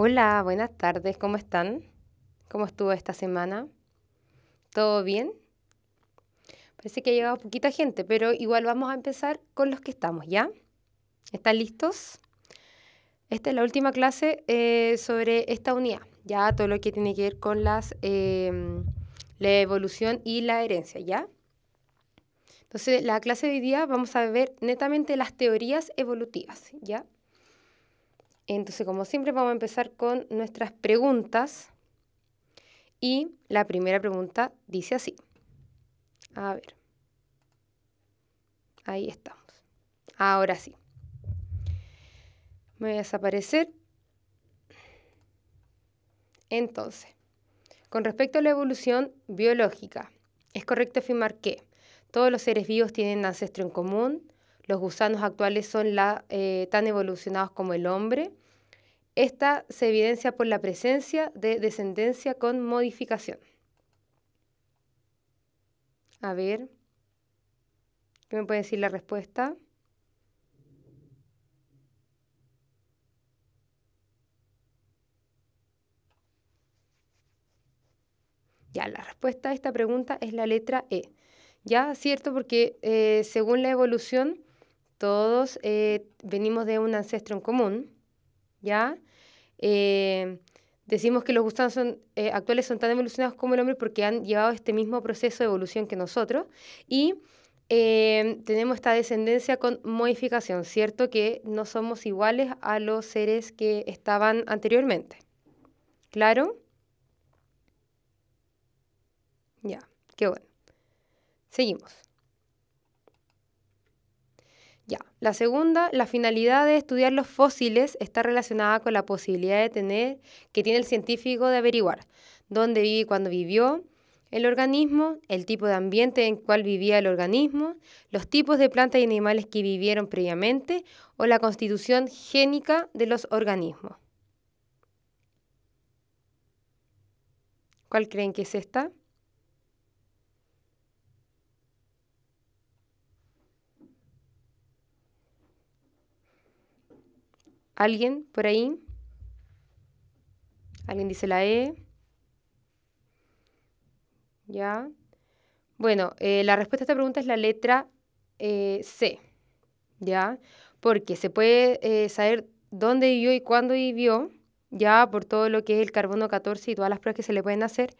Hola, buenas tardes, ¿cómo están? ¿Cómo estuvo esta semana? ¿Todo bien? Parece que ha llegado poquita gente, pero igual vamos a empezar con los que estamos, ¿ya? ¿Están listos? Esta es la última clase eh, sobre esta unidad, ya todo lo que tiene que ver con las, em, la evolución y la herencia, ¿ya? Entonces, la clase de hoy día vamos a ver netamente las teorías evolutivas, ¿ya? Entonces, como siempre, vamos a empezar con nuestras preguntas. Y la primera pregunta dice así. A ver. Ahí estamos. Ahora sí. Me voy a desaparecer. Entonces, con respecto a la evolución biológica, es correcto afirmar que todos los seres vivos tienen ancestro en común, los gusanos actuales son eh, tan evolucionados como el hombre. Esta se evidencia por la presencia de descendencia con modificación. A ver, ¿qué me puede decir la respuesta? Ya, la respuesta a esta pregunta es la letra E. Ya, cierto, porque eh, según la evolución, todos eh, venimos de un ancestro en común, ¿ya? Eh, decimos que los gusanos eh, actuales son tan evolucionados como el hombre porque han llevado este mismo proceso de evolución que nosotros y tenemos esta descendencia con modificación, ¿cierto? Que no somos iguales a los seres que estaban anteriormente. ¿Claro? Ya, qué bueno. Seguimos. La segunda, la finalidad de estudiar los fósiles está relacionada con la posibilidad de tener, que tiene el científico de averiguar dónde vive y cuándo vivió el organismo, el tipo de ambiente en el cual vivía el organismo, los tipos de plantas y animales que vivieron previamente o la constitución génica de los organismos. ¿Cuál creen que es esta? ¿Alguien por ahí? ¿Alguien dice la E? ¿Ya? Bueno, eh, la respuesta a esta pregunta es la letra eh, C, ¿ya? Porque se puede eh, saber dónde vivió y cuándo vivió, ya por todo lo que es el carbono 14 y todas las pruebas que se le pueden hacer,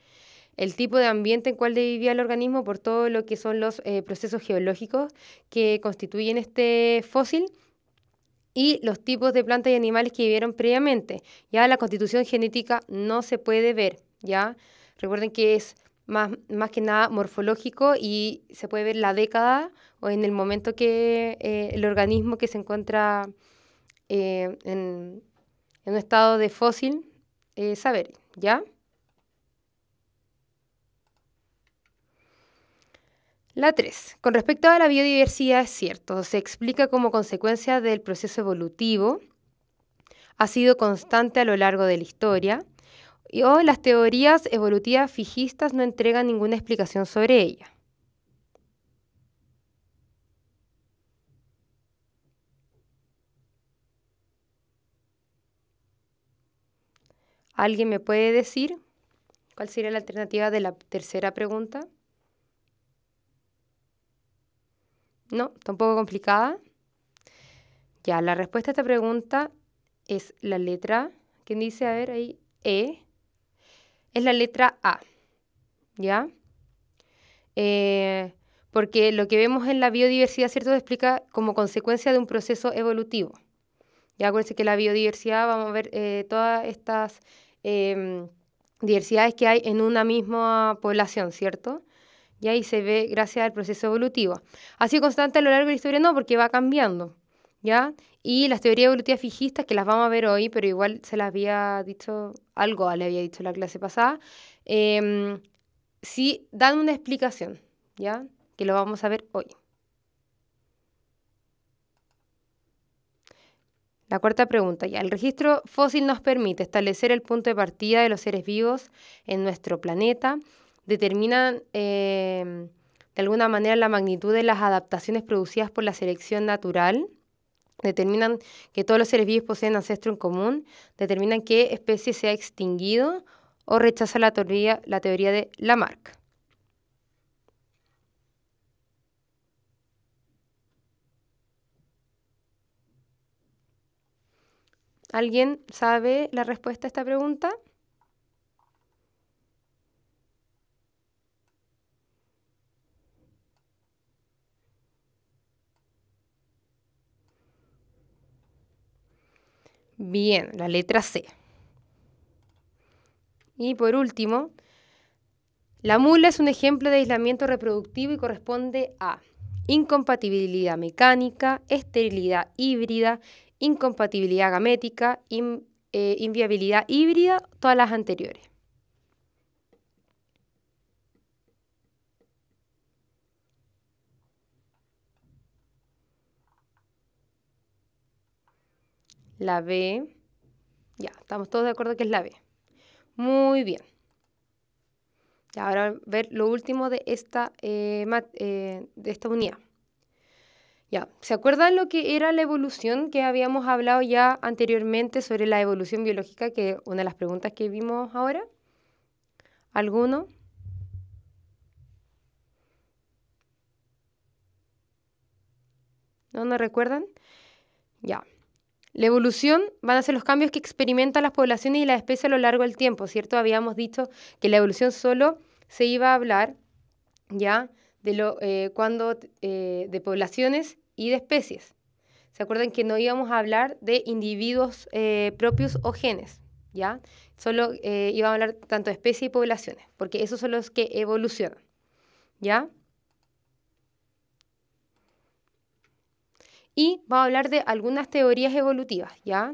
el tipo de ambiente en cual vivía el organismo por todo lo que son los procesos geológicos que constituyen este fósil y los tipos de plantas y animales que vivieron previamente. Ya la constitución genética no se puede ver, ¿ya? Recuerden que es más, que nada morfológico y se puede ver la década o en el momento que eh, el organismo que se encuentra eh, en, un estado de fósil, eh, saber, ¿ya? La 3. Con respecto a la biodiversidad, es cierto, se explica como consecuencia del proceso evolutivo, ha sido constante a lo largo de la historia, y o las teorías evolutivas fijistas no entregan ninguna explicación sobre ella. ¿Alguien me puede decir cuál sería la alternativa de la tercera pregunta? No, poco complicada. Ya, la respuesta a esta pregunta es la letra, ¿quién dice? A ver, ahí, E. Es la letra A, ¿ya? Eh, porque lo que vemos en la biodiversidad, ¿cierto?, se explica como consecuencia de un proceso evolutivo. Ya acuérdense que la biodiversidad, vamos a ver eh, todas estas em, diversidades que hay en una misma población, ¿cierto? Y ahí se ve gracias al proceso evolutivo. Ha sido constante a lo largo de la historia, no, porque va cambiando. ¿Ya? Y las teorías evolutivas fijistas, que las vamos a ver hoy, pero igual se las había dicho, algo le había dicho la clase pasada, em, sí dan una explicación, ¿ya? Que lo vamos a ver hoy. La cuarta pregunta, ya. El registro fósil nos permite establecer el punto de partida de los seres vivos en nuestro planeta determinan em, de alguna manera la magnitud de las adaptaciones producidas por la selección natural, determinan que todos los seres vivos poseen ancestro en común, determinan qué especie se ha extinguido o rechaza la teoría, la teoría de Lamarck. ¿Alguien sabe la respuesta a esta pregunta? Bien, la letra C. Y por último, la mula es un ejemplo de aislamiento reproductivo y corresponde a incompatibilidad mecánica, esterilidad híbrida, incompatibilidad gamética, eh, inviabilidad híbrida, todas las anteriores. la B. Ya, estamos todos de acuerdo que es la B. Muy bien. Y ahora ver lo último de esta, eh, eh, de esta unidad. Ya, ¿se acuerdan lo que era la evolución que habíamos hablado ya anteriormente sobre la evolución biológica, que es una de las preguntas que vimos ahora? ¿Alguno? ¿No nos recuerdan? Ya. La evolución van a ser los cambios que experimentan las poblaciones y las especies a lo largo del tiempo, ¿cierto? Habíamos dicho que la evolución solo se iba a hablar, ¿ya? De, lo, eh, cuando, eh, de poblaciones y de especies. ¿Se acuerdan que no íbamos a hablar de individuos eh, propios o genes? ¿Ya? Solo íbamos a hablar tanto de especies y poblaciones, porque esos son los que evolucionan. ¿Ya? y vamos a hablar de algunas teorías evolutivas, ¿ya?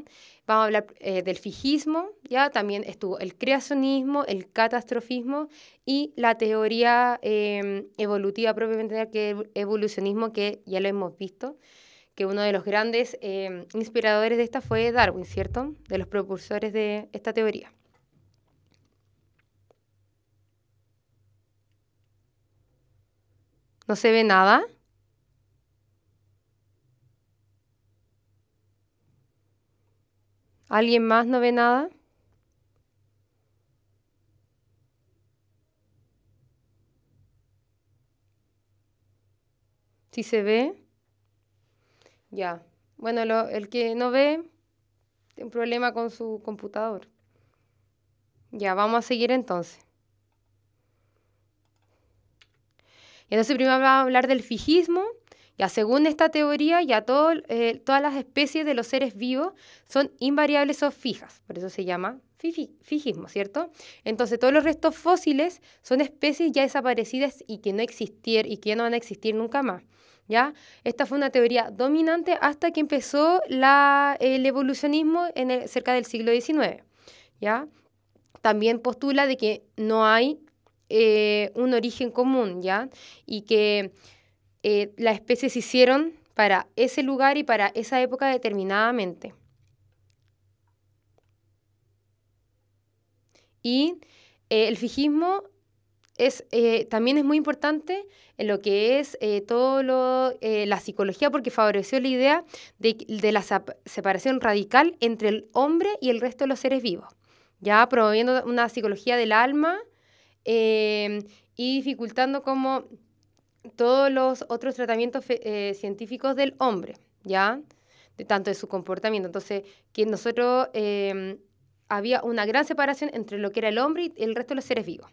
Vamos a hablar eh, del fijismo, ¿ya? También estuvo el creacionismo, el catastrofismo y la teoría em, evolutiva propiamente que evolucionismo que ya lo hemos visto, que uno de los grandes em, inspiradores de esta fue Darwin, ¿cierto? De los propulsores de esta teoría. ¿No se ve nada? ¿Alguien más no ve nada? ¿Sí se ve? Ya. Bueno, el que no ve tiene un problema con su computador. Ya, vamos a seguir entonces. Entonces primero vamos a hablar del fijismo, ya según esta teoría, ya todo, eh, todas las especies de los seres vivos son invariables o fijas, por eso se llama fijismo, ¿cierto? Entonces todos los restos fósiles son especies ya desaparecidas y que no existieron y que ya no van a existir nunca más. ¿Ya? Esta fue una teoría dominante hasta que empezó la, el evolucionismo en cerca del siglo XIX. ¿ya? También postula de que no hay eh, un origen común, ¿ya? Y que eh, las especies se hicieron para ese lugar y para esa época determinadamente. Y eh, el fijismo es, eh, también es muy importante en lo que es todo lo, la psicología porque favoreció la idea de, de, la separación radical entre el hombre y el resto de los seres vivos, ya promoviendo una psicología del alma y dificultando como todos los otros tratamientos eh, científicos del hombre, ¿ya? De, tanto de su comportamiento. Entonces, que nosotros em, había una gran separación entre lo que era el hombre y el resto de los seres vivos,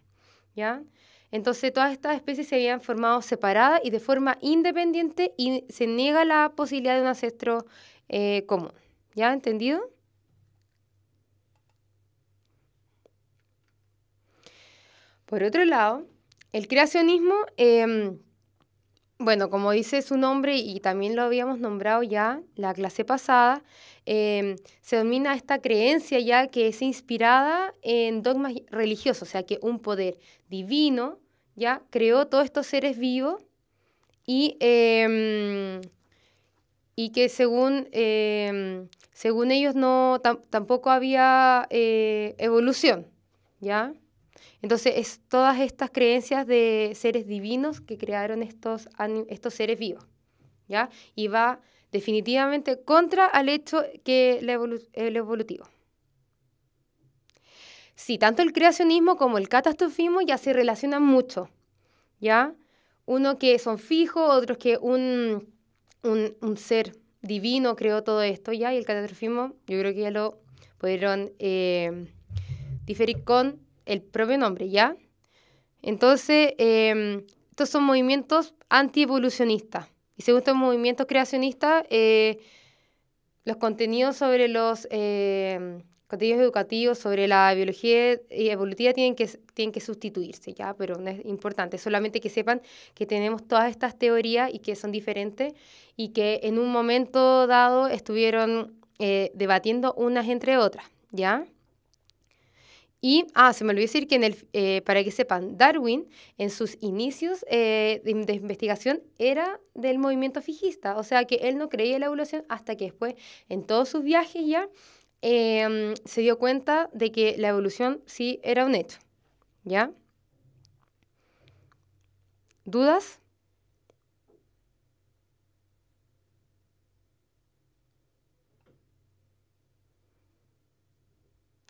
¿ya? Entonces, todas estas especies se habían formado separadas y de forma independiente y se niega la posibilidad de un ancestro eh, común. ¿Ya entendido? Por otro lado, el creacionismo em, bueno, como dice su nombre y también lo habíamos nombrado ya la clase pasada, em, se domina esta creencia ya que es inspirada en dogmas religiosos, o sea que un poder divino ya creó todos estos seres vivos y, em, y que según, em, según ellos no, tampoco había eh, evolución, ¿ya? Entonces, es todas estas creencias de seres divinos que crearon estos, estos seres vivos, ¿ya? Y va definitivamente contra al hecho que el, evolutivo. Sí, tanto el creacionismo como el catastrofismo ya se relacionan mucho, ¿ya? Uno que son fijos, otros que un, ser divino creó todo esto, ¿ya? Y el catastrofismo yo creo que ya lo pudieron eh, diferir con el propio nombre, ¿ya? Entonces, em, estos son movimientos antievolucionistas. Y según estos movimientos creacionistas, eh, los contenidos sobre los em, contenidos educativos, sobre la biología evolutiva, tienen que, tienen que sustituirse, ¿ya? Pero no es importante, solamente que sepan que tenemos todas estas teorías y que son diferentes y que en un momento dado estuvieron eh, debatiendo unas entre otras, ¿ya? Y, ah, se me olvidó decir que en el, eh, para que sepan, Darwin en sus inicios eh, de, investigación era del movimiento fijista, o sea que él no creía en la evolución hasta que después, en todos sus viajes ya, em, se dio cuenta de que la evolución sí era un hecho. ¿Ya? ¿Dudas?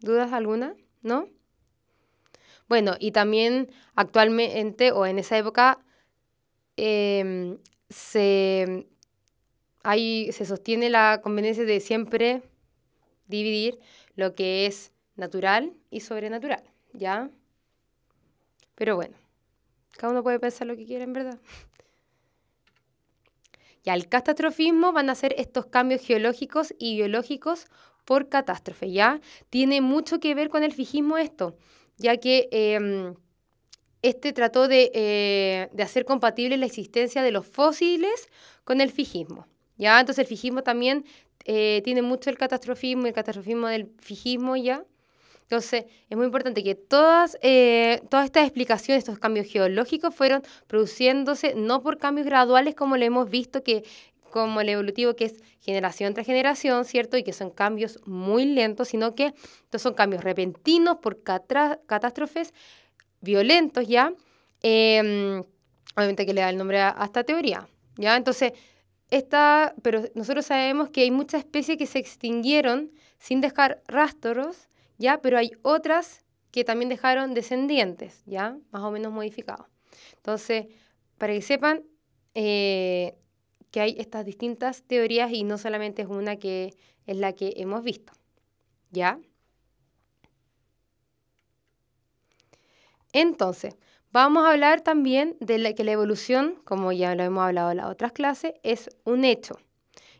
¿Dudas alguna? ¿no? Bueno, y también actualmente o en esa época em, se, se sostiene la conveniencia de siempre dividir lo que es natural y sobrenatural, ¿ya? Pero bueno, cada uno puede pensar lo que quiera, en verdad. Y al catastrofismo van a ser estos cambios geológicos y biológicos por catástrofe, ¿ya? Tiene mucho que ver con el fijismo esto, ya que em, este trató eh, de, hacer compatible la existencia de los fósiles con el fijismo, ¿ya? Entonces el fijismo también eh, tiene mucho el catastrofismo, el catastrofismo del fijismo, ¿ya? Entonces, es muy importante que todas, eh, todas estas explicaciones, estos cambios geológicos, fueron produciéndose no por cambios graduales como lo hemos visto que como el evolutivo que es generación tras generación, ¿cierto? Y que son cambios muy lentos, sino que estos son cambios repentinos por catástrofes violentos, ¿ya? Em, obviamente que le da el nombre a, esta teoría, ¿ya? Entonces, esta, pero nosotros sabemos que hay muchas especies que se extinguieron sin dejar rastros, ¿ya? Pero hay otras que también dejaron descendientes, ¿ya? Más o menos modificados. Entonces, para que sepan, eh, que hay estas distintas teorías y no solamente es una que es la que hemos visto. ¿Ya? Entonces, vamos a hablar también de que la evolución, como ya lo hemos hablado en las otras clases, es un hecho.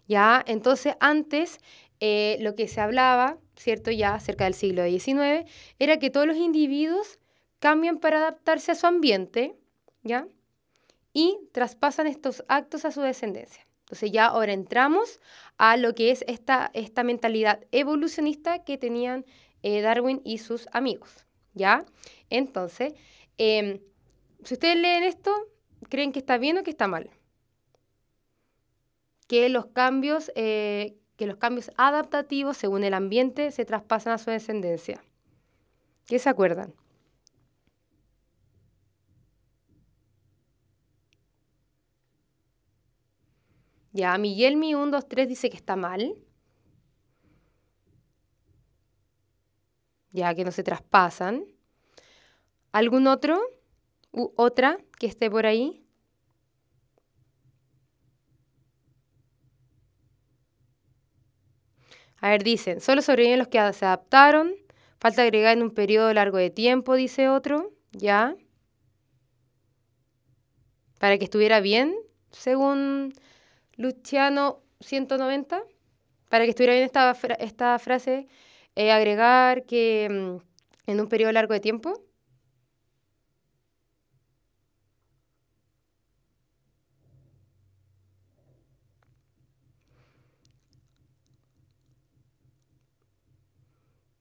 ¿Ya? Entonces, antes eh, lo que se hablaba, ¿cierto? Ya cerca del siglo XIX, era que todos los individuos cambian para adaptarse a su ambiente, ¿ya? y traspasan estos actos a su descendencia. Entonces ya ahora entramos a lo que es esta, esta mentalidad evolucionista que tenían eh, Darwin y sus amigos, ¿ya? Entonces, em, si ustedes leen esto, ¿creen que está bien o que está mal? Que los cambios, eh, que los cambios adaptativos según el ambiente se traspasan a su descendencia. ¿Qué se acuerdan? Ya, Miguel mi 123 dice que está mal. Ya, que no se traspasan. ¿Algún otro? ¿U otra que esté por ahí? A ver, dicen, solo sobreviven los que se adaptaron. Falta agregar en un periodo largo de tiempo, dice otro. Ya. Para que estuviera bien, según Luciano 190, para que estuviera bien esta, esta frase, eh, agregar que mm, en un periodo largo de tiempo.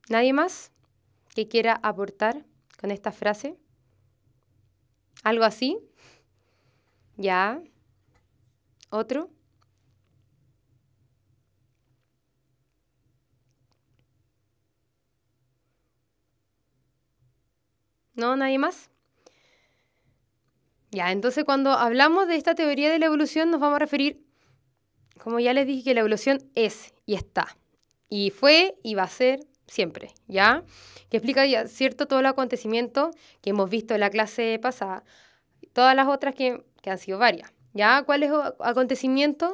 ¿Nadie más que quiera aportar con esta frase? ¿Algo así? ¿Ya? ¿Otro? ¿No? ¿Nadie más? Ya, entonces cuando hablamos de esta teoría de la evolución nos vamos a referir, como ya les dije, que la evolución es y está. Y fue y va a ser siempre, ¿ya? Que explica, ¿cierto? Todo el acontecimiento que hemos visto en la clase pasada, todas las otras que, han sido varias, ¿ya? ¿Cuál es el acontecimiento?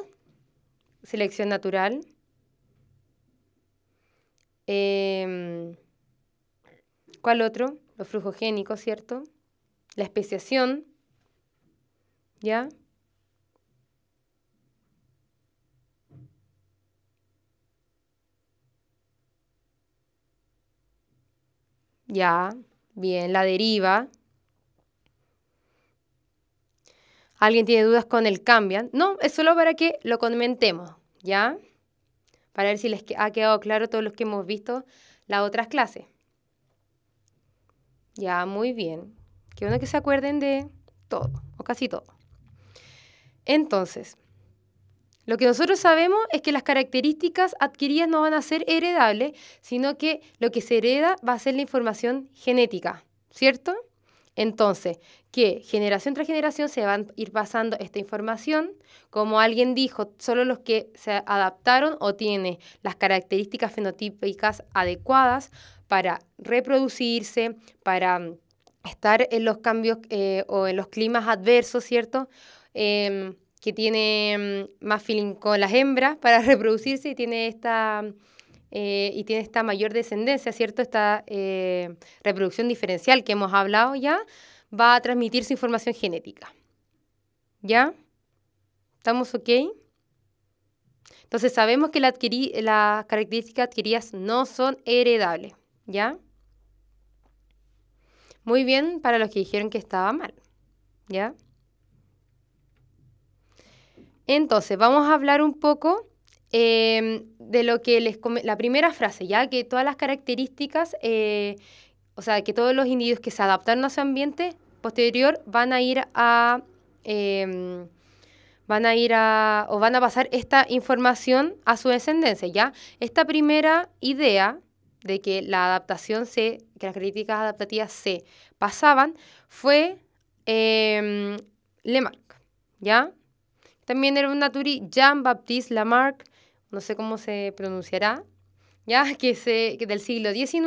Selección natural. Em, ¿Cuál otro? los génicos, ¿cierto? La especiación, ¿ya? Ya, bien, la deriva. ¿Alguien tiene dudas con el cambian? No, es solo para que lo comentemos, ¿ya? Para ver si les ha quedado claro todos los que hemos visto las otras clases. Ya, muy bien. Qué bueno que se acuerden de todo, o casi todo. Entonces, lo que nosotros sabemos es que las características adquiridas no van a ser heredables, sino que lo que se hereda va a ser la información genética, ¿cierto? Entonces, que generación tras generación se van a ir pasando esta información. Como alguien dijo, solo los que se adaptaron o tienen las características fenotípicas adecuadas para reproducirse, para mm, estar en los cambios eh, o en los climas adversos, ¿cierto? Em, que tiene mm, más feeling con las hembras para reproducirse y tiene esta, mm, eh, y tiene esta mayor descendencia, ¿cierto? Esta eh, reproducción diferencial que hemos hablado ya va a transmitir su información genética. ¿Ya? ¿Estamos ok? Entonces sabemos que las características adquiridas no son heredables. ¿ya? Muy bien para los que dijeron que estaba mal, ¿ya? Entonces, vamos a hablar un poco em, de lo que les... La primera frase, ¿ya? Que todas las características, eh, o sea, que todos los individuos que se adaptaron a su ambiente posterior van a ir a... Em, van a ir a o van a pasar esta información a su descendencia, ¿ya? Esta primera idea de que la adaptación se, que las críticas adaptativas se pasaban, fue eh, em, Lamarck, ¿ya? También era un naturi Jean-Baptiste Lamarck, no sé cómo se pronunciará, ¿ya? Que, es del siglo XIX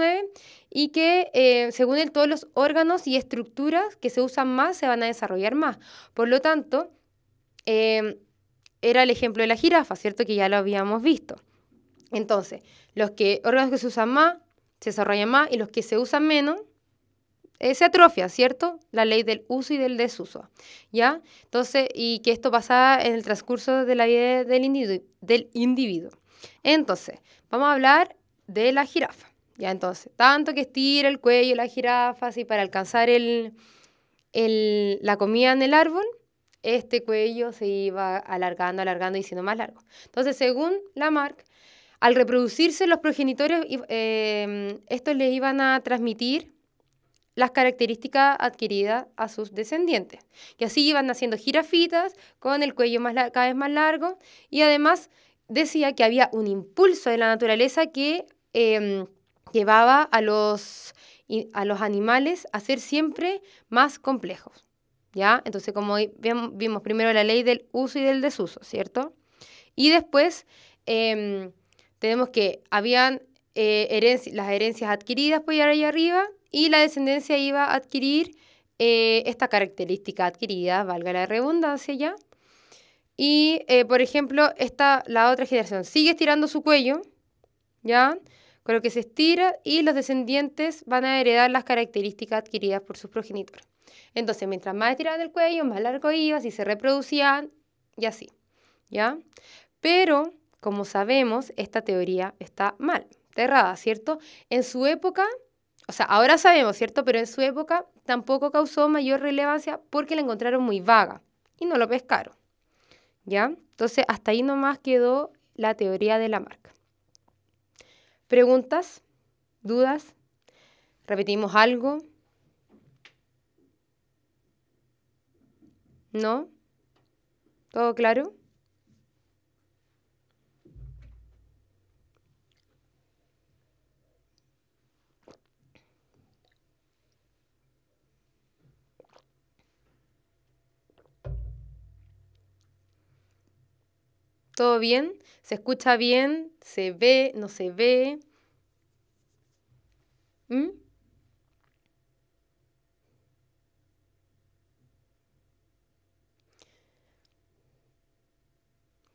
y que eh, según él todos los órganos y estructuras que se usan más se van a desarrollar más. Por lo tanto, em, era el ejemplo de la jirafa, ¿cierto? Que ya lo habíamos visto. Entonces, los que, órganos que se usan más se desarrollan más y los que se usan menos eh, se atrofia, ¿cierto? La ley del uso y del desuso, ¿ya? Entonces, y que esto pasa en el transcurso de la vida del individuo. Entonces, vamos a hablar de la jirafa. Ya entonces, tanto que estira el cuello la jirafa así para alcanzar el, la comida en el árbol, este cuello se iba alargando, alargando y siendo más largo. Entonces, según Lamarck, al reproducirse, los progenitores, em, estos les iban a transmitir las características adquiridas a sus descendientes. Y así iban haciendo jirafitas con el cuello más, cada vez más largo. Y además decía que había un impulso de la naturaleza que em, llevaba a los, a los animales a ser siempre más complejos. ¿Ya? Entonces, como vimos primero la ley del uso y del desuso, ¿cierto? Y después em, tenemos que habían eh, las herencias adquiridas por pues, allá arriba y la descendencia iba a adquirir eh, esta característica adquirida, valga la redundancia ya. Y, eh, por ejemplo, esta, la otra generación sigue estirando su cuello, ¿ya? Con lo que se estira y los descendientes van a heredar las características adquiridas por sus progenitores. Entonces, mientras más estiraban el cuello, más largo iba, si se reproducían y así, ¿ya? Pero como sabemos, esta teoría está mal, está ¿cierto? En su época, o sea, ahora sabemos, ¿cierto? Pero en su época tampoco causó mayor relevancia porque la encontraron muy vaga y no lo pescaron, ¿ya? Entonces, hasta ahí nomás quedó la teoría de la marca. ¿Preguntas? ¿Dudas? ¿Repetimos algo? ¿No? ¿Todo claro? ¿Todo bien? ¿Se escucha bien? ¿Se ve? ¿No se ve? no se ve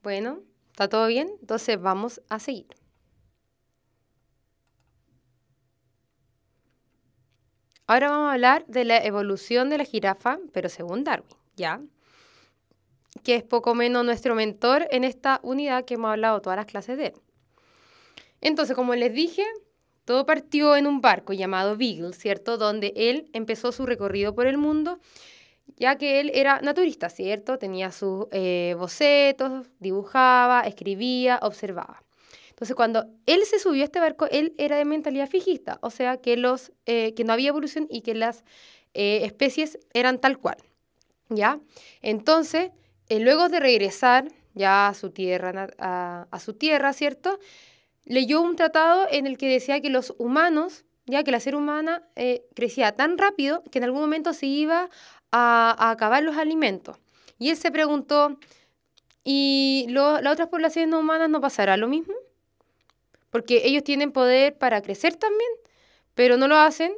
Bueno, ¿está todo bien? Entonces vamos a seguir. Ahora vamos a hablar de la evolución de la jirafa, pero según Darwin, ¿ya? que es poco menos nuestro mentor en esta unidad que hemos hablado todas las clases de él. Entonces, como les dije, todo partió en un barco llamado Beagle, ¿cierto? Donde él empezó su recorrido por el mundo, ya que él era naturista, ¿cierto? Tenía sus eh, bocetos, dibujaba, escribía, observaba. Entonces, cuando él se subió a este barco, él era de mentalidad fijista, o sea, que, los, eh, que no había evolución y que las eh, especies eran tal cual, ¿ya? Entonces, eh, luego de regresar ya a su tierra, a, su tierra, ¿cierto? Leyó un tratado en el que decía que los humanos ya que la ser humana eh, crecía tan rápido que en algún momento se iba a, acabar los alimentos. Y él se preguntó, ¿y las otras poblaciones no humanas no pasará lo mismo? Porque ellos tienen poder para crecer también, pero no lo hacen,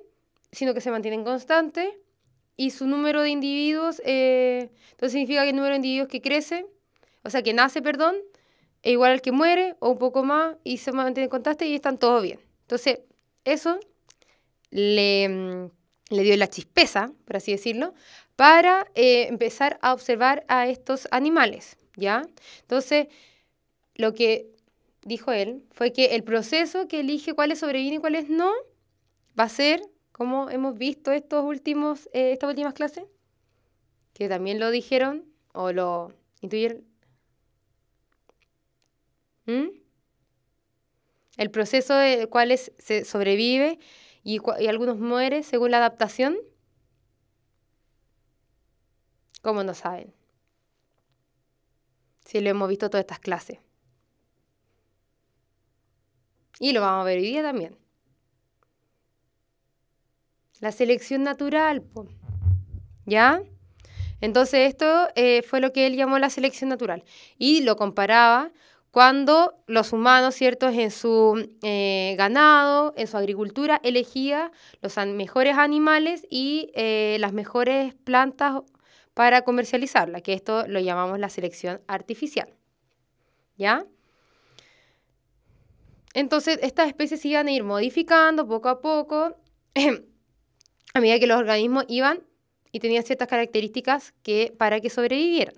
sino que se mantienen constantes y su número de individuos, eh, entonces significa que el número de individuos que crece, o sea, que nace, perdón, es igual al que muere o un poco más y se mantiene en contacto y están todos bien. Entonces, eso le, mm, le dio la chispeza, por así decirlo, para eh, empezar a observar a estos animales, ¿ya? Entonces, lo que dijo él fue que el proceso que elige cuáles sobreviven y cuáles no va a ser ¿Cómo hemos visto estos últimos, eh, estas últimas clases, que también lo dijeron o lo intuyeron. ¿Mm? El proceso de cuáles se sobrevive y, y algunos mueren según la adaptación. ¿Cómo no saben? Si lo hemos visto todas estas clases. Y lo vamos a ver hoy día también. La selección natural, ¿ya? Entonces esto eh, fue lo que él llamó la selección natural y lo comparaba cuando los humanos, ¿cierto?, en su eh, ganado, en su agricultura, elegía los mejores animales y eh, las mejores plantas para comercializarla, que esto lo llamamos la selección artificial. ¿Ya? Entonces, estas especies iban a ir modificando poco a poco. a medida que los organismos iban y tenían ciertas características que, para que sobrevivieran,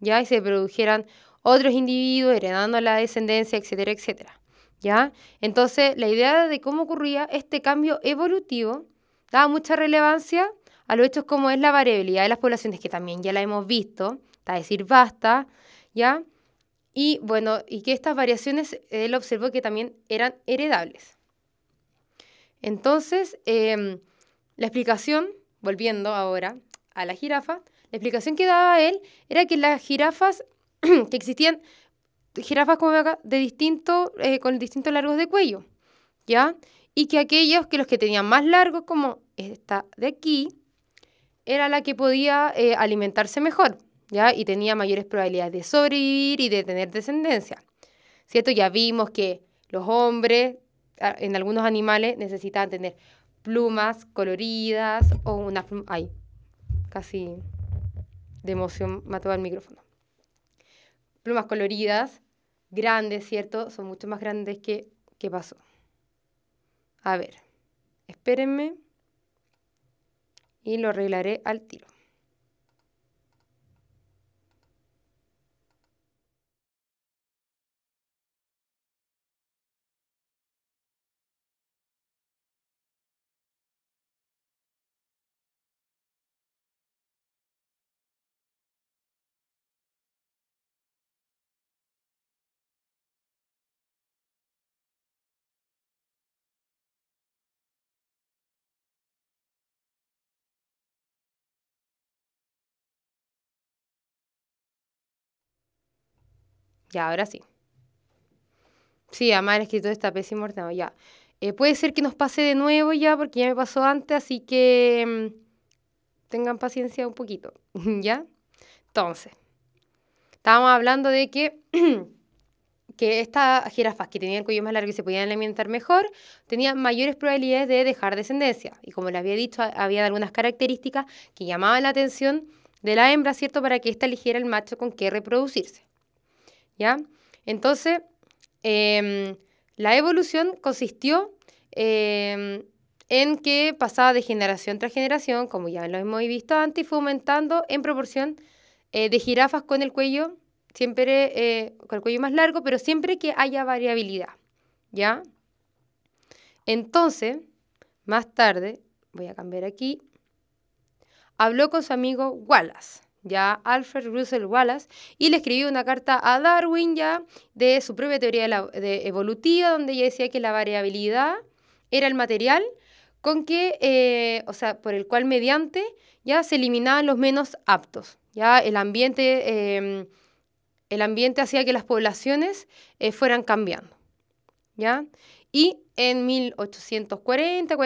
¿ya? Y se produjeran otros individuos heredando la descendencia, etcétera, etcétera, ¿ya? Entonces, la idea de cómo ocurría este cambio evolutivo daba mucha relevancia a los hechos como es la variabilidad de las poblaciones, que también ya la hemos visto, es decir basta, ¿ya? Y bueno, y que estas variaciones él observó que también eran heredables. Entonces, eh, la explicación, volviendo ahora a la jirafa, la explicación que daba él era que las jirafas que existían, jirafas como de distinto, eh, con distintos largos de cuello, ¿ya? Y que aquellos que los que tenían más largos, como esta de aquí, era la que podía eh, alimentarse mejor, ¿ya? Y tenía mayores probabilidades de sobrevivir y de tener descendencia, ¿cierto? Ya vimos que los hombres, en algunos animales, necesitaban tener plumas coloridas o una plumas... Ay, casi de emoción mató al micrófono. Plumas coloridas, grandes, ¿cierto? Son mucho más grandes que... ¿Qué pasó? A ver, espérenme y lo arreglaré al tiro. Ya, ahora sí. Sí, además el escrito está pésimo ya. Eh, puede ser que nos pase de nuevo ya, porque ya me pasó antes, así que mm, tengan paciencia un poquito, ¿ya? Entonces, estábamos hablando de que, que estas jirafas que tenían el cuello más largo y se podían alimentar mejor, tenían mayores probabilidades de dejar descendencia. Y como les había dicho, había algunas características que llamaban la atención de la hembra, ¿cierto? Para que ésta eligiera el macho con qué reproducirse. ¿ya? Entonces, em, la evolución consistió em, en que pasaba de generación tras generación, como ya lo hemos visto antes, y fue aumentando en proporción eh, de jirafas con el cuello, siempre eh, con el cuello más largo, pero siempre que haya variabilidad, ¿ya? Entonces, más tarde, voy a cambiar aquí, habló con su amigo Wallace ya Alfred Russell Wallace, y le escribió una carta a Darwin ya de su propia teoría de la, evolutiva, donde ella decía que la variabilidad era el material con que, eh, o sea, por el cual mediante ya se eliminaban los menos aptos, ya el ambiente, em, el ambiente hacía que las poblaciones eh, fueran cambiando, ya. Y en 1840,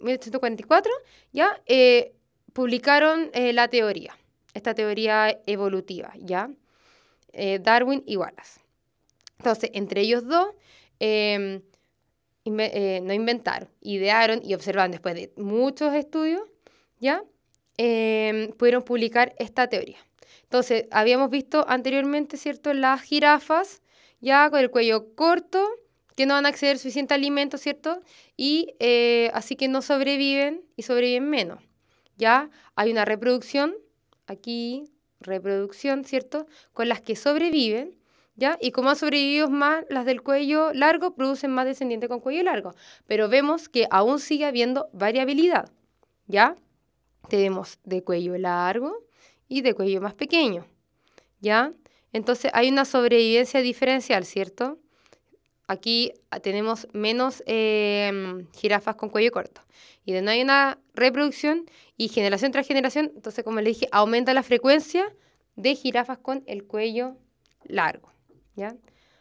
1844, ya eh, publicaron la teoría esta teoría evolutiva, ¿ya? Eh, Darwin y Wallace. Entonces, entre ellos dos, em, eh, no inventaron, idearon y observaron después de muchos estudios, ¿ya? Em, pudieron publicar esta teoría. Entonces, habíamos visto anteriormente, ¿cierto? Las jirafas, ya con el cuello corto, que no van a acceder suficiente alimento, ¿cierto? Y eh, así que no sobreviven y sobreviven menos, ¿ya? Hay una reproducción aquí, reproducción, ¿cierto? Con las que sobreviven, ¿ya? Y como han sobrevivido más las del cuello largo, producen más descendientes con cuello largo. Pero vemos que aún sigue habiendo variabilidad, ¿ya? Tenemos de cuello largo y de cuello más pequeño, ¿ya? Entonces hay una sobrevivencia diferencial, ¿cierto? Aquí ah, tenemos menos em, jirafas con cuello corto y de no hay una reproducción y generación tras generación, entonces como le dije, aumenta la frecuencia de jirafas con el cuello largo.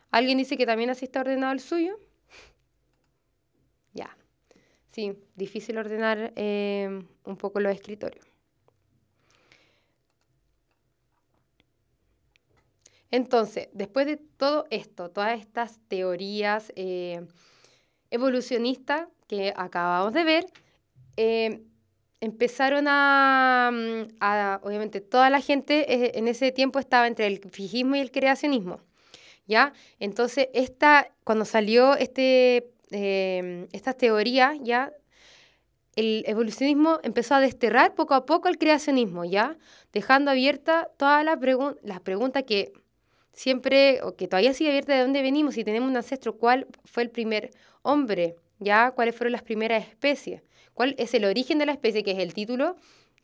¿Alguien dice que también así está ordenado el suyo? Ya. Sí, difícil ordenar eh, un poco los escritorios. Entonces, después de todo esto, todas estas teorías eh, evolucionistas que acabamos de ver, eh, empezaron mm, a, obviamente, toda la gente eh, en ese tiempo estaba entre el fijismo y el creacionismo, ¿ya? Entonces, esta, cuando salió este, em, esta teoría, ¿ya? El evolucionismo empezó a desterrar poco a poco el creacionismo, ¿ya? Dejando abierta toda las la preguntas que siempre, o que todavía sigue abierta de dónde venimos, si tenemos un ancestro, cuál fue el primer hombre, ¿ya? ¿Cuáles fueron las primeras especies? es el origen de la especie, que es el título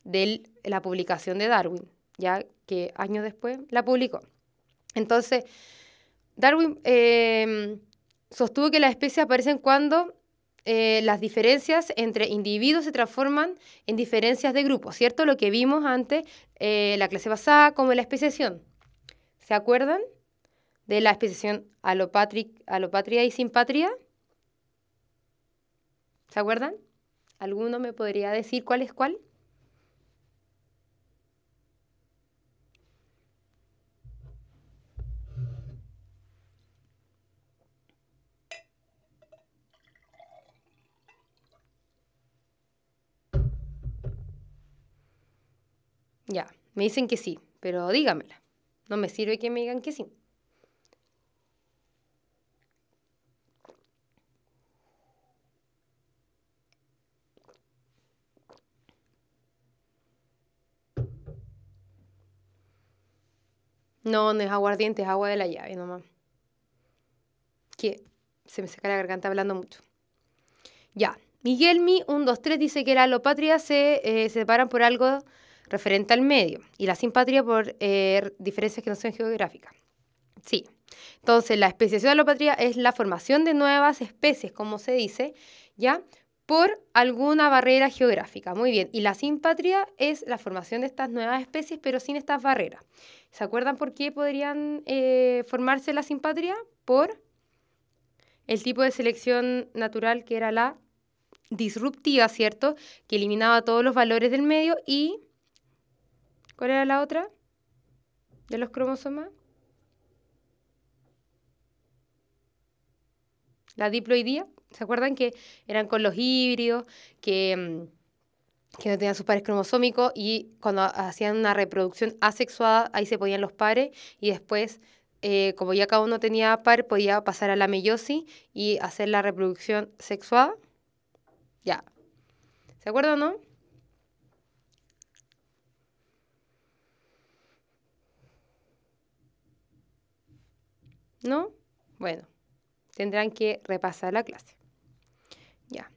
de la publicación de Darwin, ya que años después la publicó. Entonces, Darwin em, sostuvo que las especies aparecen cuando eh, las diferencias entre individuos se transforman en diferencias de grupos, ¿cierto? Lo que vimos antes, eh, la clase basada como la especiación. ¿Se acuerdan? De la especiación alopatria y sin patria. ¿Se acuerdan? ¿Alguno me podría decir cuál es cuál? Ya, me dicen que sí, pero dígamela. No me sirve que me digan que sí. No, no es aguardiente, es agua de la llave nomás. Que se me saca la garganta hablando mucho. Ya. Miguelmi, 123, dice que la alopatria eh, se separan por algo referente al medio y la simpatría por eh, diferencias que no son geográficas. Sí. Entonces, la especiación de alopatría es la formación de nuevas especies, como se dice, ¿ya? Por alguna barrera geográfica. Muy bien. Y la simpatría es la formación de estas nuevas especies, pero sin estas barreras. ¿Se acuerdan por qué podrían eh, formarse la simpatría? Por el tipo de selección natural que era la disruptiva, ¿cierto? Que eliminaba todos los valores del medio y... ¿Cuál era la otra? De los cromosomas. La diploidía. ¿Se acuerdan que eran con los híbridos, que mm, que no tenían sus pares cromosómicos y cuando hacían una reproducción asexuada, ahí se podían los pares y después, eh, como ya cada uno tenía par, podía pasar a la meiosis y hacer la reproducción sexuada. Ya. ¿Se acuerdan, no? ¿No? Bueno, tendrán que repasar la clase. Ya.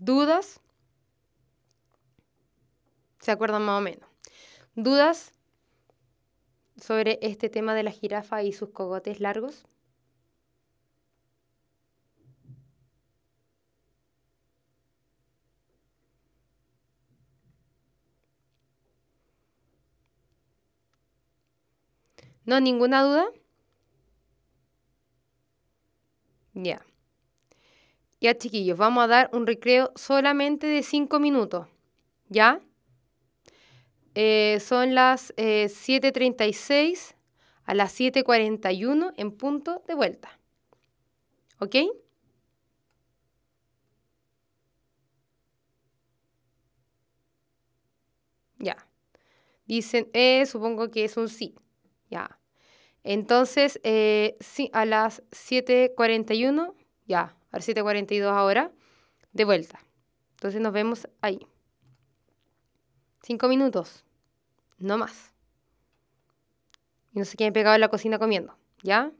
¿Dudas? se acuerdan más o menos. ¿Dudas sobre este tema de la jirafa y sus cogotes largos? ¿No? ¿Ninguna duda? Ya. Ya, chiquillos, vamos a dar un recreo solamente de cinco minutos. ¿Ya? Eh, son las 7.36 eh, a las 7.41 en punto de vuelta. ¿Ok? Ya. Dicen, eh, supongo que es un sí. Ya. Entonces, sí, a las 7.41, ya, a las 7.42 ahora, de vuelta. Entonces nos vemos ahí. Cinco minutos no más. Y no se me pegado en la cocina comiendo, ¿ya?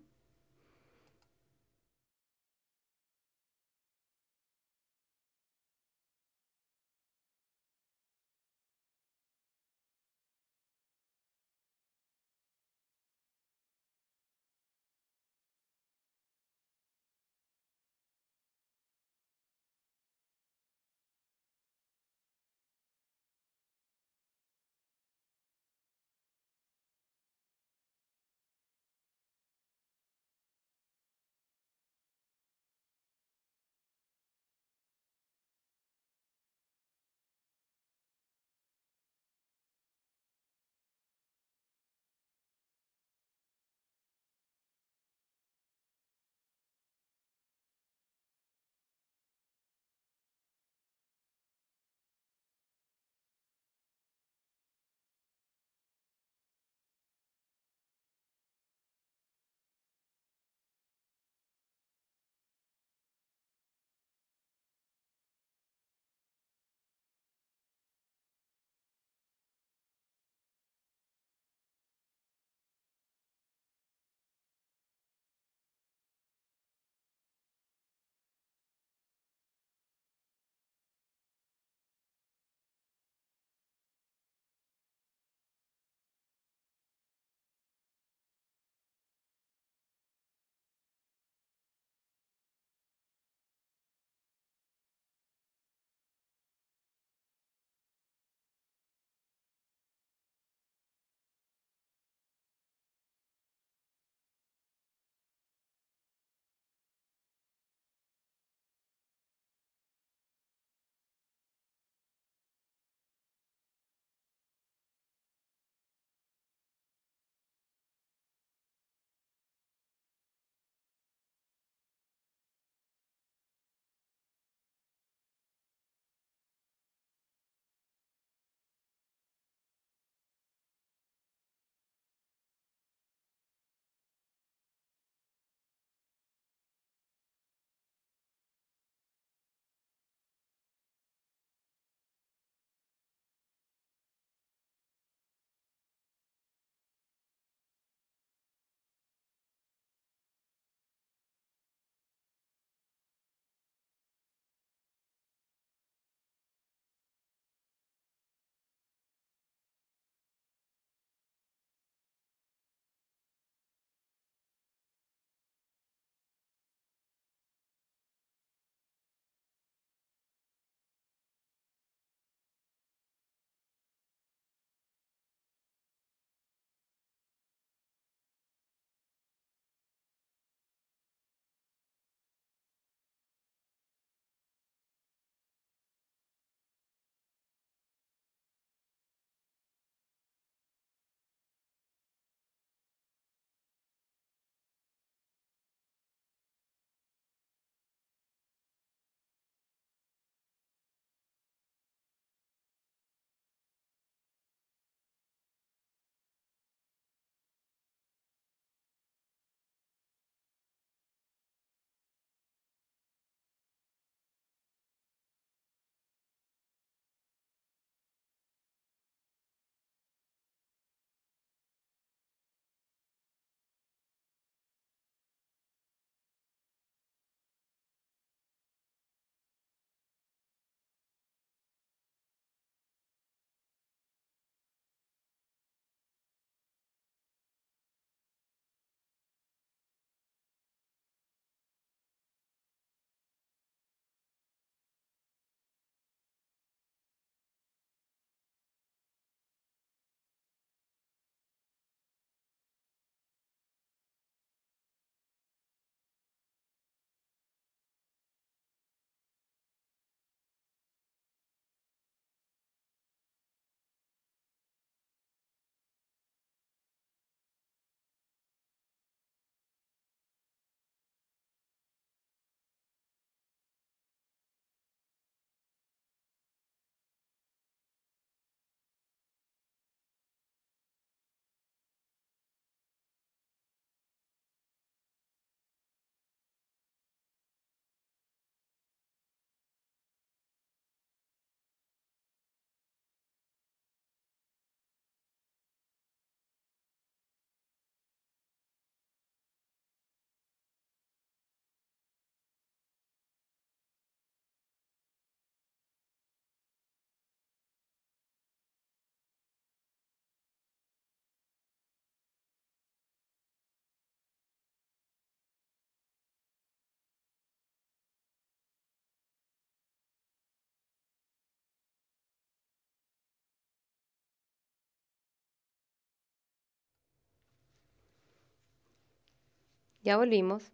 Ya volvimos.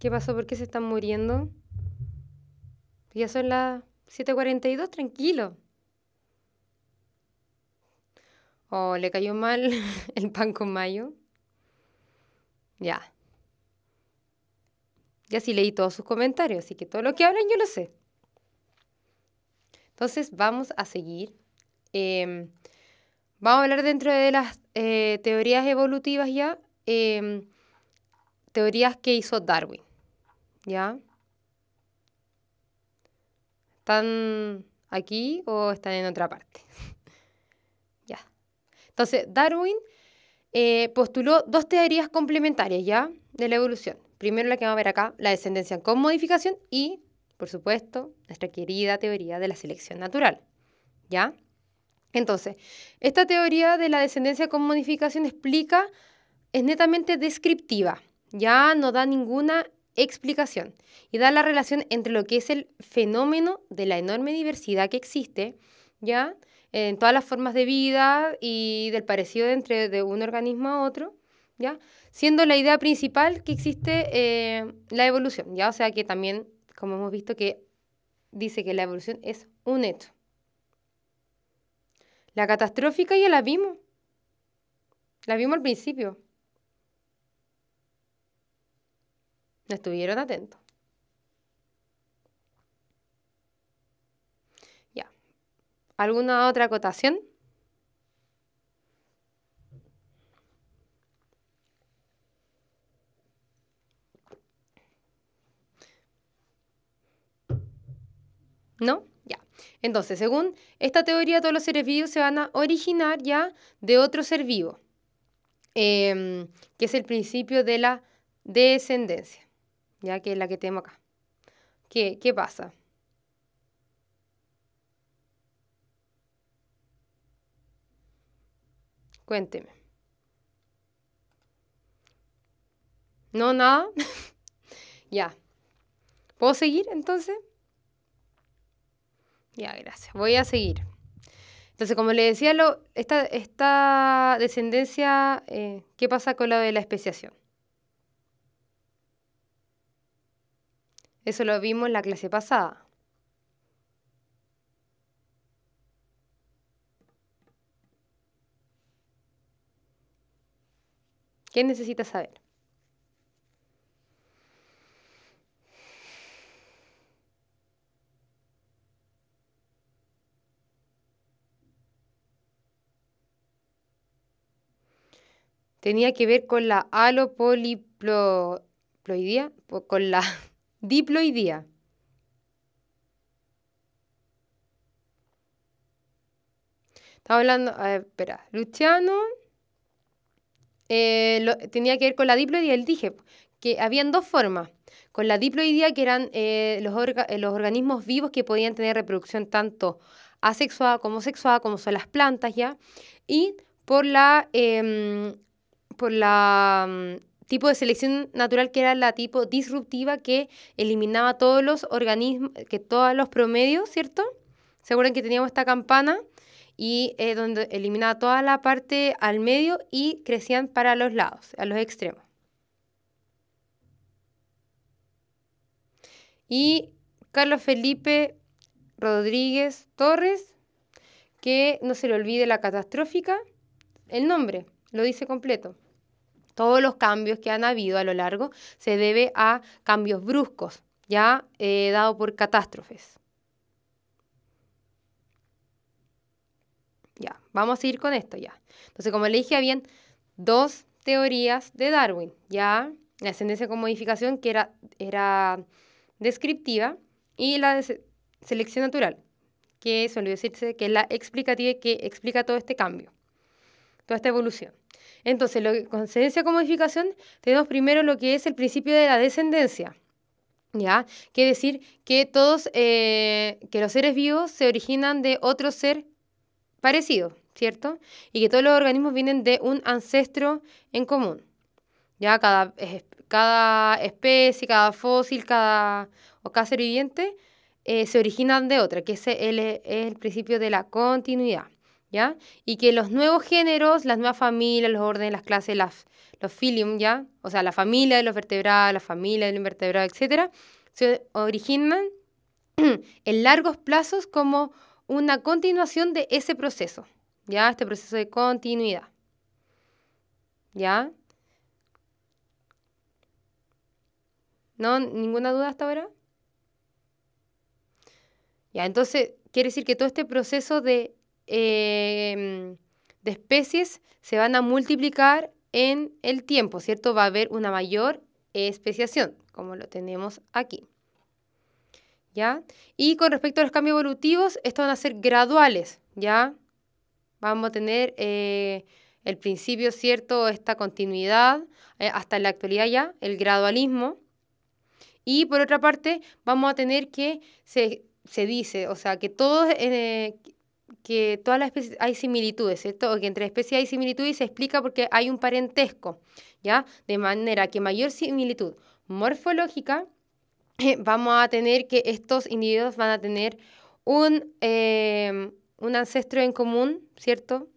¿Qué pasó? ¿Por qué se están muriendo? Ya son las 7.42, tranquilo. ¿O oh, le cayó mal el pan con mayo? Ya. Ya sí leí todos sus comentarios, así que todo lo que hablan yo lo sé. Entonces vamos a seguir. Em, Vamos a hablar dentro de las eh, teorías evolutivas ya, em, teorías que hizo Darwin, ¿ya? ¿Están aquí o están en otra parte? ya. Entonces, Darwin eh, postuló dos teorías complementarias, ¿ya? De la evolución. Primero la que vamos a ver acá, la descendencia con modificación y, por supuesto, nuestra querida teoría de la selección natural, ¿ya? Entonces, esta teoría de la descendencia con modificación explica, es netamente descriptiva, ya no da ninguna explicación y da la relación entre lo que es el fenómeno de la enorme diversidad que existe, ya en todas las formas de vida y del parecido entre de un organismo a otro, ¿ya? Siendo la idea principal que existe eh, la evolución, ¿ya? O sea que también, como hemos visto, que dice que la evolución es un hecho. La catastrófica ya la vimos. La vimos al principio. No estuvieron atentos. Ya. ¿Alguna otra acotación? ¿No? Entonces, según esta teoría, todos los seres vivos se van a originar ya de otro ser vivo, em, que es el principio de la descendencia, ya que es la que tengo acá. ¿Qué, qué pasa? Cuénteme. No, nada. ya. ¿Puedo seguir entonces? Ya, gracias. Voy a seguir. Entonces, como le decía, lo, esta, esta descendencia, eh, ¿qué pasa con lo de la especiación? Eso lo vimos en la clase pasada. ¿Qué necesitas saber? tenía que ver con la alopoliploidía, con la diploidía. Estaba hablando, a ver, espera, Luciano eh, tenía que ver con la diploidía, él dije que habían dos formas. Con la diploidía, que eran eh, los, eh, los organismos vivos que podían tener reproducción tanto asexuada como sexuada, como son las plantas ya, y por la em, por la mm, tipo de selección natural que era la tipo disruptiva que eliminaba todos los organismos, que todos los promedios, ¿cierto? ¿Se acuerdan que teníamos esta campana? Y eh, donde eliminaba toda la parte al medio y crecían para los lados, a los extremos. Y Carlos Felipe Rodríguez Torres, que no se le olvide la catastrófica, el nombre, lo dice completo. Todos los cambios que han habido a lo largo se debe a cambios bruscos, ya eh, dado por catástrofes. Ya, vamos a ir con esto ya. Entonces, como le dije, habían dos teorías de Darwin, ya la ascendencia con modificación que era, era descriptiva y la selección natural, que se decirse que es la explicativa que explica todo este cambio, toda esta evolución. Entonces, lo que, con sedencia tenemos primero lo que es el principio de la descendencia. ¿Ya? Quiere decir que todos, eh, que los seres vivos se originan de otro ser parecido, ¿cierto? Y que todos los organismos vienen de un ancestro en común. Ya cada, especie, cada fósil, cada o cada ser viviente eh, se originan de otra, que ese es el principio de la continuidad. Y que los nuevos géneros, las nuevas familias, los órdenes, las clases, las, los filium, ¿ya? O sea, la familia de los vertebrados, la familia de los invertebrados, etcétera, se originan en largos plazos como una continuación de ese proceso, ¿ya? Este proceso de continuidad, ¿ya? ¿No? ¿Ninguna duda hasta ahora? Ya, entonces, quiere decir que todo este proceso de Em, de especies se van a multiplicar en el tiempo, ¿cierto? Va a haber una mayor especiación, como lo tenemos aquí. ¿Ya? Y con respecto a los cambios evolutivos, estos van a ser graduales, ¿ya? Vamos a tener eh, el principio, ¿cierto? Esta continuidad eh, hasta la actualidad ya, el gradualismo. Y por otra parte, vamos a tener que se, dice, o sea, que todos, eh, que todas las especies hay similitudes, ¿cierto? O que entre especies hay similitudes y se explica porque hay un parentesco, ¿ya? De manera que mayor similitud morfológica, eh, vamos a tener que estos individuos van a tener un, eh, un ancestro en común, ¿cierto?